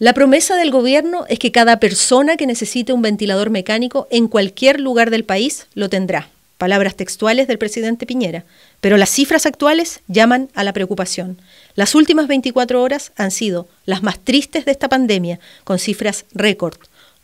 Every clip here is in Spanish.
La promesa del gobierno es que cada persona que necesite un ventilador mecánico en cualquier lugar del país lo tendrá. Palabras textuales del presidente Piñera. Pero las cifras actuales llaman a la preocupación. Las últimas 24 horas han sido las más tristes de esta pandemia, con cifras récord.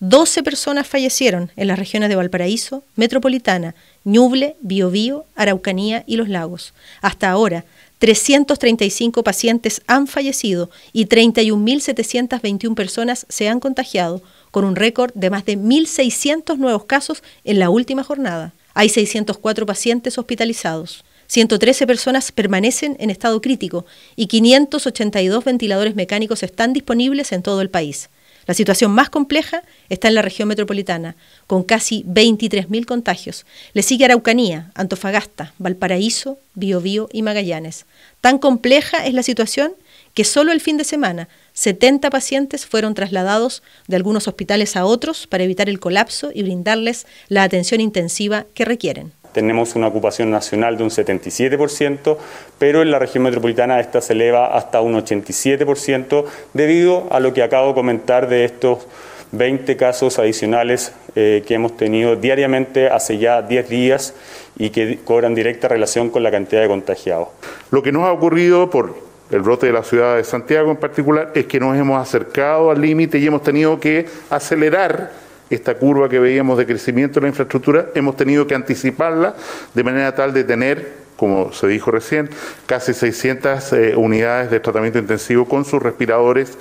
12 personas fallecieron en las regiones de Valparaíso, Metropolitana, Ñuble, Biobío, Araucanía y Los Lagos. Hasta ahora, 335 pacientes han fallecido y 31.721 personas se han contagiado, con un récord de más de 1.600 nuevos casos en la última jornada. Hay 604 pacientes hospitalizados. 113 personas permanecen en estado crítico y 582 ventiladores mecánicos están disponibles en todo el país. La situación más compleja está en la región metropolitana, con casi 23.000 contagios. Le sigue Araucanía, Antofagasta, Valparaíso, Biobío y Magallanes. Tan compleja es la situación que solo el fin de semana 70 pacientes fueron trasladados de algunos hospitales a otros para evitar el colapso y brindarles la atención intensiva que requieren tenemos una ocupación nacional de un 77%, pero en la región metropolitana esta se eleva hasta un 87% debido a lo que acabo de comentar de estos 20 casos adicionales eh, que hemos tenido diariamente hace ya 10 días y que cobran directa relación con la cantidad de contagiados. Lo que nos ha ocurrido por el brote de la ciudad de Santiago en particular es que nos hemos acercado al límite y hemos tenido que acelerar esta curva que veíamos de crecimiento de la infraestructura, hemos tenido que anticiparla de manera tal de tener como se dijo recién, casi 600 eh, unidades de tratamiento intensivo con sus respiradores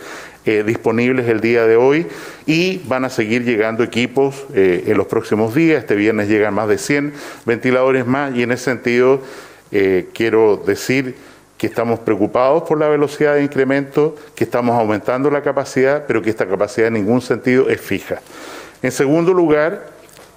eh, disponibles el día de hoy y van a seguir llegando equipos eh, en los próximos días. Este viernes llegan más de 100 ventiladores más y en ese sentido quiero decir que estamos preocupados por la velocidad de incremento, que estamos aumentando la capacidad, pero que esta capacidad en ningún sentido es fija. En segundo lugar,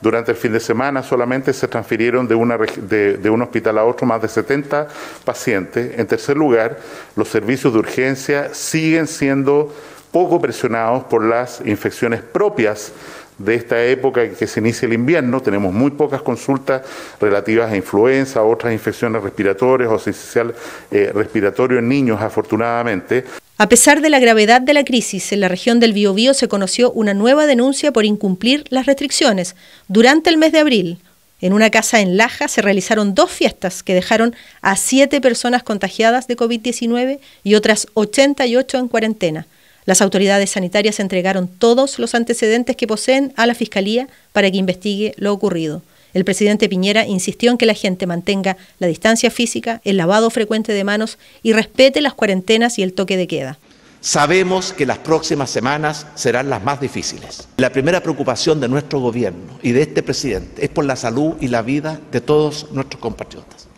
durante el fin de semana solamente se transfirieron de, un hospital a otro más de 70 pacientes. En tercer lugar, los servicios de urgencia siguen siendo poco presionados por las infecciones propias de esta época que se inicia el invierno. Tenemos muy pocas consultas relativas a influenza, otras infecciones respiratorias o sincicial eh, respiratorio en niños, afortunadamente. A pesar de la gravedad de la crisis, en la región del Biobío se conoció una nueva denuncia por incumplir las restricciones. Durante el mes de abril, en una casa en Laja se realizaron dos fiestas que dejaron a siete personas contagiadas de COVID-19 y otras 88 en cuarentena. Las autoridades sanitarias entregaron todos los antecedentes que poseen a la Fiscalía para que investigue lo ocurrido. El presidente Piñera insistió en que la gente mantenga la distancia física, el lavado frecuente de manos y respete las cuarentenas y el toque de queda. Sabemos que las próximas semanas serán las más difíciles. La primera preocupación de nuestro gobierno y de este presidente es por la salud y la vida de todos nuestros compatriotas.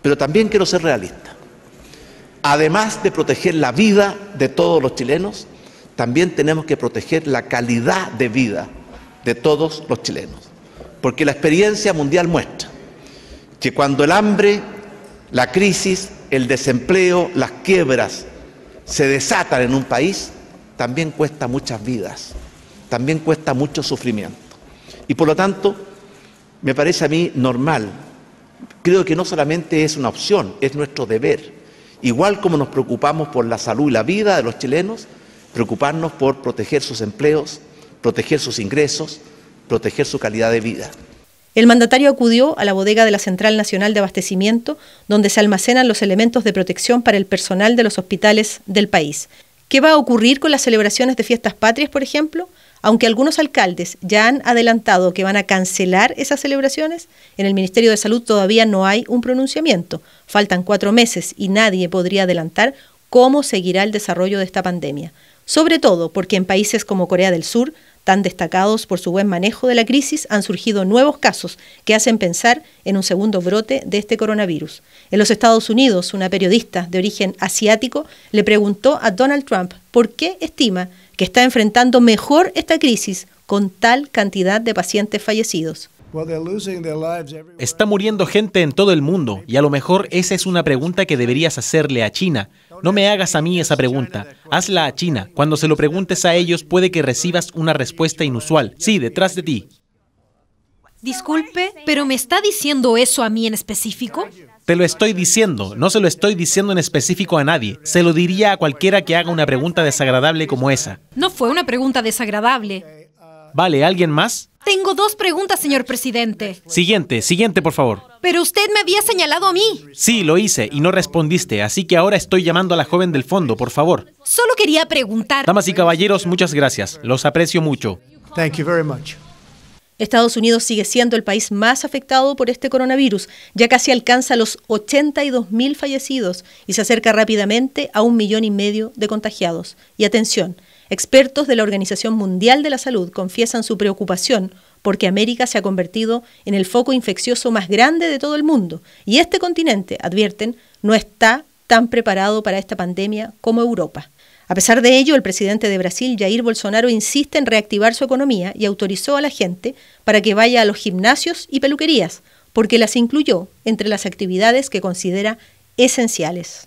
Pero también quiero ser realista. Además de proteger la vida de todos los chilenos, también tenemos que proteger la calidad de vida de todos los chilenos porque la experiencia mundial muestra que cuando el hambre, la crisis, el desempleo, las quiebras se desatan en un país, también cuesta muchas vidas, también cuesta mucho sufrimiento. Y por lo tanto, me parece a mí normal, creo que no solamente es una opción, es nuestro deber. Igual como nos preocupamos por la salud y la vida de los chilenos, preocuparnos por proteger sus empleos, proteger sus ingresos, proteger su calidad de vida. El mandatario acudió a la bodega de la Central Nacional de Abastecimiento, donde se almacenan los elementos de protección para el personal de los hospitales del país. ¿Qué va a ocurrir con las celebraciones de fiestas patrias, por ejemplo? Aunque algunos alcaldes ya han adelantado que van a cancelar esas celebraciones, en el Ministerio de Salud todavía no hay un pronunciamiento. Faltan cuatro meses y nadie podría adelantar cómo seguirá el desarrollo de esta pandemia. Sobre todo porque en países como Corea del Sur Tan destacados por su buen manejo de la crisis han surgido nuevos casos que hacen pensar en un segundo brote de este coronavirus. En los Estados Unidos, una periodista de origen asiático le preguntó a Donald Trump por qué estima que está enfrentando mejor esta crisis con tal cantidad de pacientes fallecidos. Está muriendo gente en todo el mundo y a lo mejor esa es una pregunta que deberías hacerle a China no me hagas a mí esa pregunta. Hazla a China. Cuando se lo preguntes a ellos puede que recibas una respuesta inusual. Sí, detrás de ti. Disculpe, pero ¿me está diciendo eso a mí en específico? Te lo estoy diciendo, no se lo estoy diciendo en específico a nadie. Se lo diría a cualquiera que haga una pregunta desagradable como esa. No fue una pregunta desagradable. Vale, ¿alguien más? Tengo dos preguntas, señor presidente. Siguiente, siguiente, por favor. Pero usted me había señalado a mí. Sí, lo hice y no respondiste, así que ahora estoy llamando a la joven del fondo, por favor. Solo quería preguntar. Damas y caballeros, muchas gracias. Los aprecio mucho. Thank very much. Estados Unidos sigue siendo el país más afectado por este coronavirus. Ya casi alcanza los 82.000 fallecidos y se acerca rápidamente a un millón y medio de contagiados. Y atención, Expertos de la Organización Mundial de la Salud confiesan su preocupación porque América se ha convertido en el foco infeccioso más grande de todo el mundo y este continente, advierten, no está tan preparado para esta pandemia como Europa. A pesar de ello, el presidente de Brasil, Jair Bolsonaro, insiste en reactivar su economía y autorizó a la gente para que vaya a los gimnasios y peluquerías, porque las incluyó entre las actividades que considera esenciales.